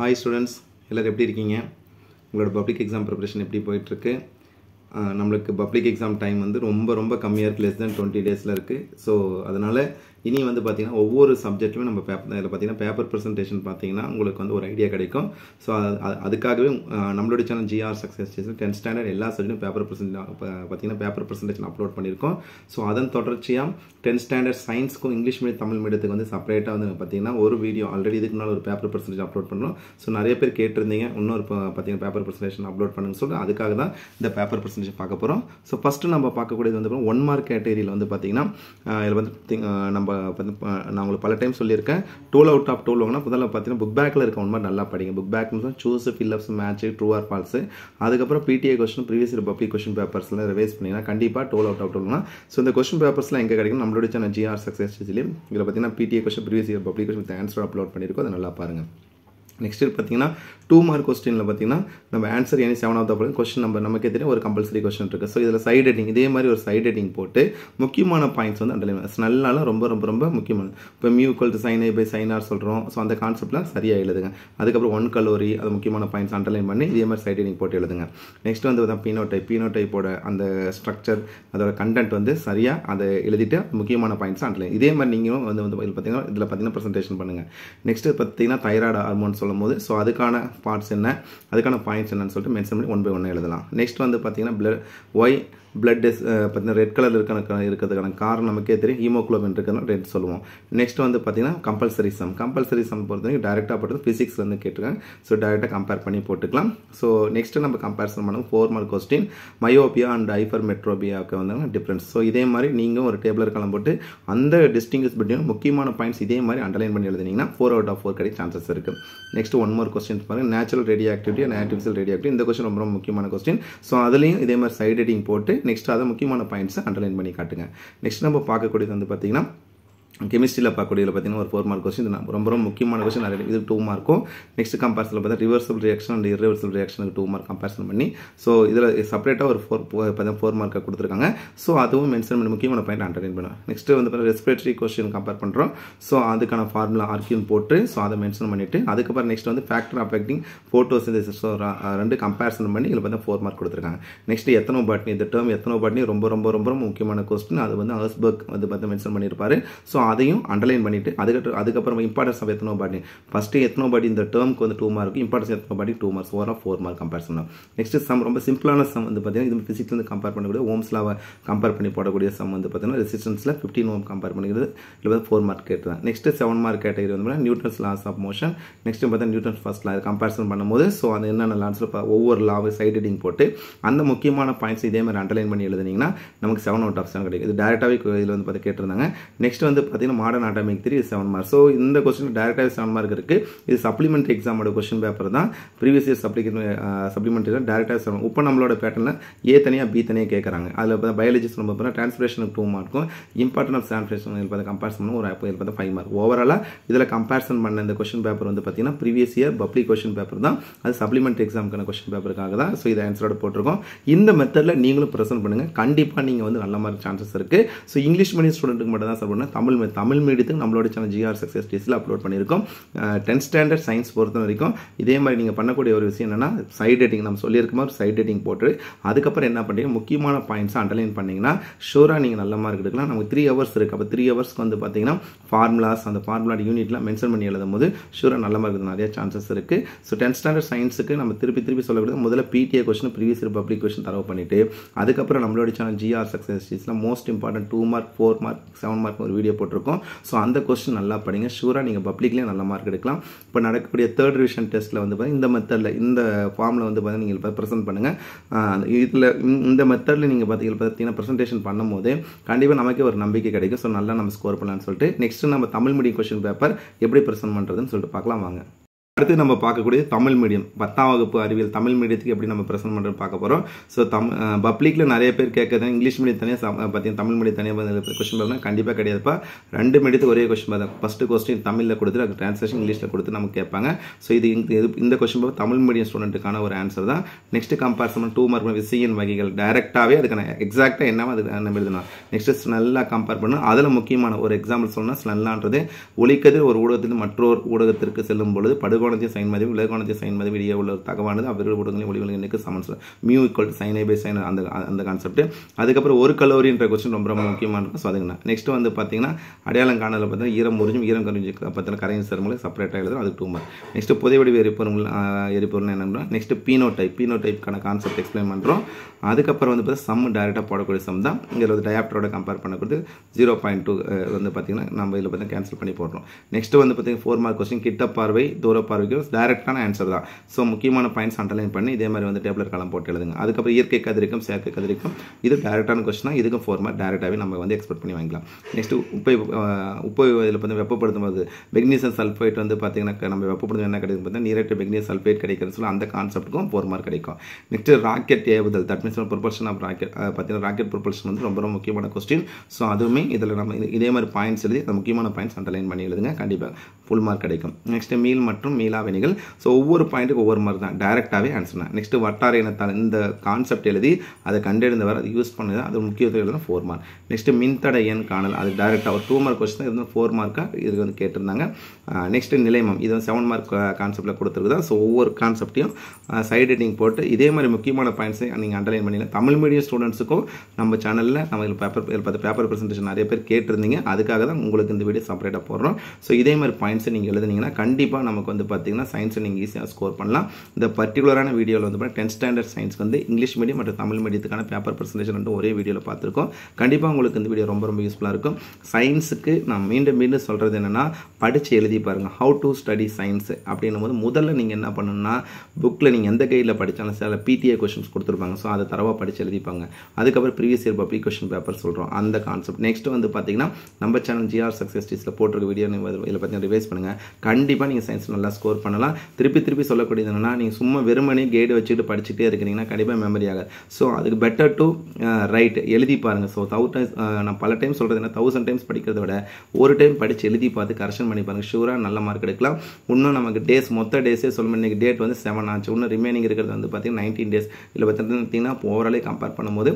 hi students எல்லோரும் எப்படி இருக்கீங்க உங்களோட பப்ளிக் எக்ஸாம் ப்ரிப்ரேஷன் எப்படி போயிட்டுருக்கு நம்மளுக்கு பப்ளிக் எக்ஸாம் டைம் வந்து ரொம்ப ரொம்ப கம்மியாக இருக்குது லெஸ் தென் டுவெண்ட்டி டேஸில் இருக்குது ஸோ அதனால் இனி வந்து பார்த்தீங்கன்னா ஒவ்வொரு சப்ஜெக்ட்டுமே நம்ம பேப்பர் இதில் பார்த்திங்கன்னா பேப்பர் ப்ரெசன்டேஷன் பார்த்திங்கன்னா உங்களுக்கு வந்து ஒரு ஐடியா கிடைக்கும் ஸோ அதுக்காகவே நம்மளுடைய channel GR success tenth standard எல்லா சப்ஜெக்ட்டும் பேப்பர் ப்ரெசன்ட் பார்த்திங்கன்னா பேப்பர் ப்ரெசன்டேஷன் அப்லோட் பண்ணியிருக்கோம் ஸோ அதன் தொடர்ச்சியாக டென்த் ஸ்டாண்டர்ட் சயின்ஸ்க்கும் இங்கிலீஷ் மீடியம் தமிழ் மீடியத்துக்கு வந்து செப்பரேட்டாக வந்து பார்த்திங்கன்னா ஒரு வீடியோ ஆல்ரெடி இதுக்கு ஒரு பேப்பர் பர்சன்டேஜ் அப்லோட் பண்ணணும் ஸோ நிறைய பேர் கேட்டிருந்தீங்க இன்னொரு பார்த்தீங்கன்னா பேப்பர் பர்சன்டேஜ் அப்லோட் பண்ணுன்னு சொல்லி அதுக்காக தான் இந்த பேப்பர் ப்ரெசன்டேஷன் பார்க்க போகிறோம் ஸோ ஃபஸ்ட்டு நம்ம பார்க்கக்கூடியது வந்து ஒன் மார்க் கேட்டகரியில் வந்து பார்த்திங்கன்னா இதில் வந்து நம்ம நம்ம நான் உங்களுக்கு பல டைம் சொல்லியிருக்கேன் டூல் அவுட் ஆஃப் டூல் வாங்கினா முதல்ல பார்த்தீங்கன்னா புக் பேக்கில் இருக்க மாதிரி நல்லா படிங்க புக் பேக்னு choose fill ups match true or false அதுக்கப்புறம் PTA question previous public question பேப்பர்ஸ்லாம் ரிவைஸ் பண்ணிங்கன்னா கண்டிப்பாக டூல் அவுட் ஆஃப் டூல்னா ஸோ இந்த கொஸ்டின் பேப்பர்ஸ்லாம் எங்கே கிடைக்கும் நம்மளுடைய சேனல் ஜிஆர் சக்ஸஸ் இதில் பார்த்தீங்கன்னா PTA question previous year public question answer upload பண்ணியிருக்கோம் அதை நல்லா பாருங்கள் நெக்ஸ்ட் பார்த்தீங்கன்னா டூ மார்க் கொஸ்டினில் பார்த்தீங்கன்னா நம்ம answer any seven of the question number நமக்கு தெரியும் ஒரு கம்பல்சரி கொஸ்டின் இருக்குது ஸோ இதில் சைட் ஹெட்டிங் இதே மாதிரி ஒரு சைட் ஹெட்டிங் போட்டு முக்கியமான பாயிண்ட்ஸ் வந்து அண்டர்லைன் ஸ்னல்னால ரொம்ப ரொம்ப ரொம்ப முக்கியமான இப்போ mu equal to sine i by sine r சொல்கிறோம் ஸோ அந்த கான்செப்ட்லாம் சரியாக எழுதுங்க அதுக்கப்புறம் ஒன் கலோரி அது முக்கியமான பாயிண்ட்ஸ் அண்டர்லைன் பண்ணி இதே மாதிரி சைட் ஹெட்டிங் போட்டு எழுதுங்க நெக்ஸ்ட் வந்து பார்த்தா பீனோ டைப் பீனோ டைப்போட அந்த ஸ்ட்ரக்சர் அதோட கண்டென்ட் வந்து சரியாக அதை எழுதிட்டு முக்கியமான பாயிண்ட்ஸ் அண்டர்லைன் இதே மாதிரி நீங்களும் வந்து வந்து பார்த்தீங்கன்னா இதில் பார்த்தீங்கன்னா ப்ரெசன்டேஷன் பண்ணுங்கள் நெக்ஸ்ட் பார்த்தீங்கன்னா தைராய்டு ஹார்மோன் சொல்லும் போது ஸோ அதுக்கான பார்ட்ஸ் என்ன அதுக்கான பாயிண்ட்ஸ் என்னன்னு சொல்லிட்டு மென்ஷன் பண்ணி ஒன் பை ஒன்று எழுதலாம் நெக்ஸ்ட் வந்து பார்த்தீங்கன்னா பிளட் ஒய் பிளட் டெஸ் பார்த்தீங்கன்னா ரெட் கலர் இருக்க இருக்கிறதுக்கான காரணம் நமக்கே தெரியும் ஹீமோக்ளோபின் இருக்கிறதுனால ரெட் சொல்லுவோம் நெக்ஸ்ட் வந்து பார்த்தீங்கன்னா கம்பல்சரி சம் கம்பல்சரி சம் பொறுத்த வரைக்கும் டேரெக்டாக போட்டது ஃபிசிக்ஸ்லேருந்து கேட்டுருக்காங்க ஸோ டேரெக்டாக கம்பேர் பண்ணி போட்டுக்கலாம் ஸோ நெக்ஸ்ட்டு நம்ம கம்பேரிசன் பண்ணுவோம் four mark question myopia and ஐஃபர் மெட்ரோபியாவுக்கு வந்து டிஃப்ரென்ஸ் ஸோ இதே மாதிரி நீங்கள் ஒரு டேபிளர் கலம் போட்டு அந்த டிஸ்டிங்ஸ் பிட்வீன் முக்கியமான பாயிண்ட்ஸ் இதே மாதிரி அண்டர்லைன் பண்ணி எழுதினீங்கன்னா ஃபோர் அவுட் ஆஃப் ஃபோர் கிடைக்க சான்சஸ் இருக்குது நெக்ஸ்ட் ஒன் மோர் கொஸ்டின் பாருங்கள் natural radioactivity and artificial radioactivity இந்த கொஸ்டின் ரொம்ப முக்கியமான கொஸ்டின் ஸோ அதுலேயும் இதே மாதிரி சைட் ஹெட்டிங் போட்டு நெக்ஸ்ட் அதை முக்கியமான பாயிண்ட்ஸை அண்டர்லைன் பண்ணி காட்டுங்க நெக்ஸ்ட் நம்ம பார்க்கக்கூடியது வந்து பார்த்திங்கன்னா கெமிஸ்ட்ரியில் பார்க்கக்கூடியதில் பார்த்தீங்கன்னா ஒரு ஃபோர் மார்க் கொஸ்டின் இது ரொம்ப ரொம்ப முக்கியமான கொஸ்டின் நிறைய இது டூ மார்க்கும் நெக்ஸ்ட் கம்பேரிசனில் பார்த்தா ரிவர்சல் ரியாக்ஷன் அண்ட் ரிவர்சல் ரியாக்ஷனுக்கு டூ மார்க் கம்பேரிசன் பண்ணி ஸோ இதில் செப்பரேட்டாக ஒரு ஃபோர் பார்த்தீங்கன்னா ஃபோர் மார்க்காக கொடுத்துருக்காங்க ஸோ அதுவும் மென்ஷன் பண்ணி முக்கியமான பாயிண்ட் அண்டர்டைன் பண்ணுவோம் நெக்ஸ்ட் வந்து பார்த்தீங்கன்னா ரெஸ்பிரேட்டரி கொஸ்டின் கம்பேர் பண்ணுறோம் ஸோ அதுக்கான ஃபார்முலா ஆர்கியூன் போட்டு ஸோ அதை மென்ஷன் பண்ணிவிட்டு அதுக்கப்புறம் நெக்ஸ்ட் வந்து ஃபேக்டர் அஃபெக்டிங் ஃபோட்டோஸ் ஸோ ரெண்டு கம்பேரிசன் பண்ணி இதில் பார்த்தா ஃபோர் மார்க் கொடுத்துருக்காங்க நெக்ஸ்ட் எத்தனோ பாட்னி இந்த டேர்ம் எத்தனோ பாட்னி ரொம்ப ரொம்ப ரொம்ப முக்கியமான கொஸ்டின் அது வந்து ஹர்ஸ்பர்க் வந்து பார்த்தா மென்ஷன் பண்ணியிருப்பாரு ஸோ அதையும் அண்டர்லைன் பண்ணிவிட்டு அதுக்கட்டு அதுக்கப்புறம் importance of body first ethnobotany இந்த டேர்முக்கு வந்து two mark importance ethnobotany two marks ஓவராக ஃபோர் மார்க் கம்பேர் பண்ணலாம் நெக்ஸ்ட் சம் ரொம்ப சிம்பிளான சம் வந்து பார்த்தீங்கன்னா இது ஃபிசிக்ஸ் வந்து கம்பேர் பண்ணக்கூடிய ஓம்ஸ்லாவை கம்பேர் பண்ணி போடக்கூடிய சம் வந்து பார்த்தீங்கன்னா ரெசிஸ்டன்ஸில் ஃபிஃப்டின் ஓம் கம்பேர் பண்ணிக்கிறது இல்லை வந்து ஃபோர் மார்க் கேட்டு தான் நெக்ஸ்ட் செவன் மார்க் கேட்டகரி வந்து Newton's laws of motion next பார்த்தா நியூட்டன் ஃபர்ஸ்ட் லா கம்பேரிசன் பண்ணும்போது ஸோ அது என்னென்ன லான்ஸில் ஒவ்வொரு லாவை சைட் ஹெடிங் போட்டு அந்த முக்கியமான பாயிண்ட்ஸ் இதே மாதிரி அண்டர்லைன் பண்ணி எழுதுனீங்கன்னா நமக்கு செவன் அவுட் ஆஃப் செவன் கிடைக்கும் இது டேரெக்டாகவே இதில் வந்து பார்த்து கேட்டிருந்தாங்க நெக்ஸ்ட் வந்து பார்த்தீங்கன்னா modern atomic three seven mark so இந்த கொஸ்டின் டேரக்டாக செவன் மார்க் இருக்குது இது சப்ளிமெண்ட்ரி எக்ஸாமோட கொஸ்டின் பேப்பர் தான் ப்ரீவியஸ் இயர் சப்ளிக் சப்ளிமெண்ட்ரி டேரக்டாக செவன் இப்போ நம்மளோட பேட்டர்னில் ஏ தனியாக பி தனியாக கேட்குறாங்க அதில் இப்போ பயாலஜி சொல்லும் போது டிரான்ஸ்பிரேஷனுக்கு டூ மார்க்கும் இம்பார்ட்டன் ஆஃப் டிரான்ஸ்பிரேஷன் இருப்பதை கம்பேர்ஸ் ஒரு ஒரு பார்த்தா ஃபைவ் மார்க் ஓவராலாக இதில் கம்பேரிசன் பண்ண இந்த கொஸ்டின் பேப்பர் வந்து பார்த்தீங்கன்னா previous year public question paper தான் அது சப்ளிமெண்ட் எக்ஸாமுக்கான கொஸ்டின் பேப்பருக்காக தான் ஸோ இதை ஆன்சரோட போட்டிருக்கோம் இந்த மெத்தடில் நீங்களும் ப்ரெசென்ட் பண்ணுங்கள் கண்டிப்பாக நீங்கள் வந்து நல்ல மாதிரி சான்சஸ் இருக்குது ஸோ இங்கிலீஷ் மீடியம் ஸ்டூடெண்ட்டுக்கு மட்டும் தான் சொல்லணும் தமிழ் நம்மளோட தமிழ் மீடியத்துக்கு நம்மளோட சேனல் ஜிஆர் சக்ஸஸ் டேஸில் அப்லோட் பண்ணியிருக்கோம் டென்த் ஸ்டாண்டர்ட் சயின்ஸ் பொறுத்த வரைக்கும் இதே மாதிரி நீங்கள் பண்ணக்கூடிய ஒரு விஷயம் என்னென்னா சைட் டேட்டிங் நம்ம சொல்லியிருக்க மாதிரி சைட் டேட்டிங் போட்டு அதுக்கப்புறம் என்ன பண்ணி முக்கியமான பாயிண்ட்ஸை அண்டர்லைன் பண்ணிங்கன்னா ஷூராக நீங்கள் நல்ல மார்க் எடுக்கலாம் நமக்கு த்ரீ ஹவர்ஸ் இருக்குது அப்போ த்ரீ ஹவர்ஸ்க்கு வந்து பார்த்தீங்கன்னா ஃபார்முலாஸ் அந்த ஃபார்முலா யூனிட்லாம் மென்ஷன் பண்ணி எழுதும் போது ஷூராக நல்ல மார்க் நிறைய சான்சஸ் இருக்குது ஸோ டென்த் ஸ்டாண்டர்ட் சயின்ஸுக்கு நம்ம திருப்பி திருப்பி சொல்லக்கூடாது முதல்ல PTA question previous public question தரவு பண்ணிவிட்டு அதுக்கப்புறம் நம்மளோட channel GR success most important two mark four mark seven mark ஒரு வீடியோ போட்டுருவோம் போட்டிருக்கோம் ஸோ அந்த கொஸ்டின் நல்லா படிங்க ஷூராக நீங்கள் பப்ளிக்லேயும் நல்ல மார்க் எடுக்கலாம் இப்போ நடக்கக்கூடிய தேர்ட் ரிவிஷன் டெஸ்ட்டில் வந்து பார்த்தீங்கன்னா இந்த மெத்தடில் இந்த ஃபார்மில் வந்து பார்த்தீங்கன்னா நீங்கள் ப்ரெசென்ட் பண்ணுங்கள் இதில் இந்த மெத்தடில் நீங்கள் பார்த்தீங்கன்னா பார்த்தீங்கன்னா ப்ரெசன்டேஷன் பண்ணும்போது கண்டிப்பாக நமக்கே ஒரு நம்பிக்கை கிடைக்கும் ஸோ நல்லா நம்ம ஸ்கோர் பண்ணலாம்னு சொல்லிட்டு நெக்ஸ்ட்டு நம்ம தமிழ் மீடியம் கொஸ்டின் பேப்பர் எப்படி ப்ரெசென்ட் பண்ணுறதுன்னு சொல்லிட்டு பார்க்கலாம் வாங்க அடுத்து நம்ம பார்க்கக்கூடிய தமிழ் மீடியம் பத்தாம் வகுப்பு அறிவியல் தமிழ் மீடியத்துக்கு எப்படி நம்ம ப்ரெசென்ட் பண்ணுறது பார்க்க போகிறோம் ஸோ தம் பப்ளிக்கில் நிறைய பேர் கேட்குறது இங்கிலீஷ் மீடியம் தனியாக பார்த்தீங்கன்னா தமிழ் மீடியம் தனியாக கொஸ்டின் பார்த்தா கண்டிப்பாக கிடையாதுப்பா ரெண்டு மீடியத்துக்கு ஒரே கொஸ்டின் பார்த்தா ஃபஸ்ட்டு கொஸ்டின் தமிழில் கொடுத்து அதுக்கு ட்ரான்ஸ்லேஷன் இங்கிலீஷில் கொடுத்து நம்ம கேட்பாங்க ஸோ இது இது இந்த கொஸ்டின் பார்த்து தமிழ் மீடியம் ஸ்டூடெண்ட்டுக்கான ஒரு ஆன்சர் தான் நெக்ஸ்ட் கம்பேரிசன் டூ மார்க் விசியின் வகைகள் டைரெக்டாகவே அதுக்கான எக்ஸாக்டாக என்னவோ அது நம்ம எழுதணும் நெக்ஸ்ட் நல்லா கம்பேர் பண்ணணும் அதில் முக்கியமான ஒரு எக்ஸாம்பிள் சொன்னால் நல்லான்றது ஒலிக்கதிர் ஒரு ஊடகத்திலிருந்து மற்றொரு ஊடகத்திற்கு செல்லும் பொழுது படுகொலை கோணத்தையும் சைன் மதிப்பு கோணத்தையும் சைன் மதிப்பு இடையே உள்ள தகவானது அவர்கள் ஊடகங்களின் ஒளிவில் எண்ணுக்கு சமன் mu equal sine i by sine அந்த அந்த கான்செப்ட் அதுக்கப்புறம் ஒரு கலோரின்ற கொஸ்டின் ரொம்ப ரொம்ப முக்கியமான இருக்கும் ஸோ அதுங்கண்ணா நெக்ஸ்ட் வந்து பார்த்தீங்கன்னா அடையாளம் காணல பார்த்தீங்கன்னா ஈரம் முறிஞ்சும் ஈரம் கரைஞ்சி பார்த்தீங்கன்னா கரையின் சேர்மங்களுக்கு செப்பரேட்டாக எழுதுறோம் அதுக்கு டூ மார்க் நெக்ஸ்ட் புதைவடிவு எரிபொருள் எரிபொருள் என்ன நெக்ஸ்ட் பீனோ டைப் பீனோ டைப்கான கான்செப்ட் எக்ஸ்பிளைன் பண்ணுறோம் அதுக்கப்புறம் வந்து பார்த்தீங்கன்னா சம் டேரக்டாக போடக்கூடிய சம் தான் இதில் வந்து டயாப்டரோட கம்பேர் பண்ணக்கூடிய ஜீரோ பாயிண்ட் டூ வந்து பார்த்தீங்கன்னா நம்ம இதில் பார்த்தீங்கன்னா கேன்சல் பண்ணி போடுறோம் நெக்ஸ்ட் வந்து பார்த்தீங்கன்னா ஃபோர் மார்க் கொஸ்டின் கிட்ட பார்வை தூர பார்வை ஆர் கிவ்ஸ் டேரெக்டான ஆன்சர் தான் ஸோ முக்கியமான பாயிண்ட்ஸ் அண்டர்லைன் பண்ணி இதே மாதிரி வந்து டேபிளர் காலம் போட்டு எழுதுங்க அதுக்கப்புறம் இயற்கை கதிரிக்கும் செயற்கை கதிரிக்கும் இது டேரெக்டான கொஸ்டினா இதுக்கும் ஃபோர் மார்க் நம்ம வந்து எக்ஸ்பெக்ட் பண்ணி வாங்கிக்கலாம் நெக்ஸ்ட் உப்பை உப்பு இதில் வந்து வெப்பப்படுத்தும் போது பெக்னீசியம் சல்ஃபைட் வந்து பார்த்திங்கன்னா நம்ம வெப்பப்படுத்தும் என்ன கிடைக்கும் பார்த்தீங்கன்னா நீரட்டு மெக்னீசியம் சல்ஃபைட் கிடைக்கிறதுன்னு சொல்லி அந்த கான்செப்ட்டுக்கும் ஃபோர் மார்க் கிடைக்கும் நெக்ஸ்ட் ராக்கெட் ஏவுதல் that means propulsion of rocket பார்த்தீங்கன்னா ராக்கெட் ப்ரொபல்ஷன் வந்து ரொம்ப ரொம்ப முக்கியமான கொஸ்டின் ஸோ அதுவுமே இதில் நம்ம இதே மாதிரி பாயிண்ட்ஸ் எழுதி அந்த முக்கியமான பாயிண்ட்ஸ் அண்டர்லைன் பண்ணி எழுதுங்க கண்டிப்பாக ஃபுல் மார்க் கிடைக்கும் நெக்ஸ்ட் மீல் மற்றும் மீல் நீலாவணிகள் ஸோ ஒவ்வொரு பாயிண்ட்டுக்கு ஒவ்வொரு மாதிரி தான் டேரெக்டாகவே ஆன்சர் தான் நெக்ஸ்ட்டு வட்டார இனத்தால் இந்த கான்செப்ட் எழுதி அதை கண்டெடுந்தவர் அதை யூஸ் பண்ணது அது முக்கியத்துவம் எழுதுனா ஃபோர் மார்க் நெக்ஸ்ட்டு மின்தடை எண் காணல் அது டேரெக்டாக ஒரு டூ மார்க் கொஸ்டின் இருந்தால் ஃபோர் மார்க்காக இது வந்து கேட்டிருந்தாங்க நெக்ஸ்ட்டு நிலைமம் இது செவன் மார்க் கான்செப்டில் தான் ஸோ ஒவ்வொரு கான்செப்டையும் சைட் ஹெட்டிங் போட்டு இதே மாதிரி முக்கியமான பாயிண்ட்ஸை நீங்கள் அண்டர்லைன் பண்ணிடலாம் தமிழ் மீடியம் ஸ்டூடெண்ட்ஸுக்கும் நம்ம சேனலில் நம்ம பேப்பர் பார்த்து பேப்பர் ப்ரெசன்டேஷன் நிறைய பேர் கேட்டிருந்தீங்க அதுக்காக தான் உங்களுக்கு இந்த வீடியோ செப்பரேட்டாக போடுறோம் ஸோ இதே மாதிரி பாயிண்ட்ஸை நீங்கள் எழுதுனீங்கன்னா கண்டிப்பாக நமக்கு வந்து பார்த்தீங்கன்னா சயின்ஸை நீங்கள் ஈஸியாக ஸ்கோர் பண்ணலாம் இந்த பர்டிகுலரான வீடியோவில் வந்து பார்த்தீங்கன்னா டென்த் ஸ்டாண்டர்ட் சயின்ஸ்க்கு வந்து இங்கிலீஷ் மீடியம் மற்றும் தமிழ் மீடியத்துக்கான பேப்பர் பர்சன்டேஜ் வந்து ஒரே வீடியோவில் பார்த்துருக்கோம் கண்டிப்பாக உங்களுக்கு இந்த வீடியோ ரொம்ப ரொம்ப யூஸ்ஃபுல்லாக இருக்கும் சயின்ஸுக்கு நான் மீண்டும் மீண்டும் சொல்கிறது என்னென்னா படித்து எழுதி பாருங்கள் ஹவு டு ஸ்டடி சயின்ஸ் அப்படின்னும் போது முதல்ல நீங்கள் என்ன பண்ணணும்னா புக்கில் நீங்கள் எந்த கைடில் படித்தாலும் சில பிடிஏ கொஷின்ஸ் கொடுத்துருப்பாங்க ஸோ அதை தரவாக படித்து எழுதிப்பாங்க அதுக்கப்புறம் previous year public question paper சொல்கிறோம் அந்த கான்செப்ட் நெக்ஸ்ட் வந்து பார்த்தீங்கன்னா நம்ம சேனல் ஜிஆர் சக்ஸஸ் டீஸில் போட்டிருக்க வீடியோ இதில் பார்த்தீங்கன்னா ரிவைஸ் பண்ணுங்கள் கண்டிப்பாக நீங்கள் சயின்ஸ் நல்லா ஸ்கோர் பண்ணலாம் திருப்பி திருப்பி சொல்லக்கூடியது என்னென்னா நீங்கள் சும்மா வெறுமனே கைடு வச்சுட்டு படிச்சுட்டே இருக்கிறீங்கன்னா கண்டிப்பாக மெமரி ஆகாது ஸோ அதுக்கு பெட்டர் டு ரைட் எழுதி பாருங்கள் ஸோ தௌ டைம்ஸ் நான் பல டைம் சொல்கிறது என்ன தௌசண்ட் டைம்ஸ் படிக்கிறத விட ஒரு டைம் படித்து எழுதி பார்த்து கரெக்ஷன் பண்ணி பாருங்கள் ஷூராக நல்ல மார்க் எடுக்கலாம் இன்னும் நமக்கு டேஸ் மொத்த டேஸே சொல்லுங்கள் இன்றைக்கி டேட் வந்து செவன் ஆச்சு இன்னும் ரிமைனிங் இருக்கிறது வந்து பார்த்திங்கன்னா நைன்டீன் டேஸ் இல்லை பார்த்திங்கன்னா ஓவராலே கம்பேர் பண்ணும்போது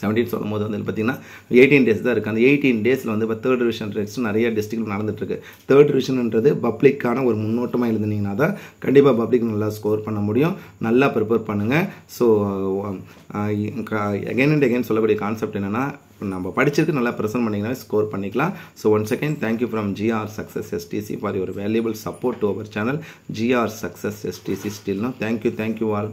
செவன்டீன் சொல்லும் போது வந்து பார்த்திங்கன்னா எயிட்டீன் டேஸ் தான் இருக்குது அந்த எயிட்டீன் டேஸில் வந்து இப்போ தேர்ட் டிவிஷன் ரேட்ஸ் நிறைய டிஸ்ட்ரிக்ட் நடந்துட்டுருக்கு தேர்ட் டிவிஷன்ன்றது பப்ளிக்கான ஒரு முன்னோட்டமாக எழுதுனீங்கன்னா தான் கண்டிப்பாக பப்ளிக் நல்லா ஸ்கோர் பண்ண முடியும் நல்லா ப்ரிப்பேர் பண்ணுங்கள் ஸோ எகைன் அண்ட் எகைன் சொல்லக்கூடிய கான்செப்ட் என்னென்னா நம்ம படிச்சிருக்கு நல்லா ப்ரெசென்ட் பண்ணிங்கன்னா ஸ்கோர் பண்ணிக்கலாம் so once second thank you from GR success STC for your valuable support to our channel GR success STC ஸ்டில்னா தேங்க்யூ தேங்க்யூ ஆல்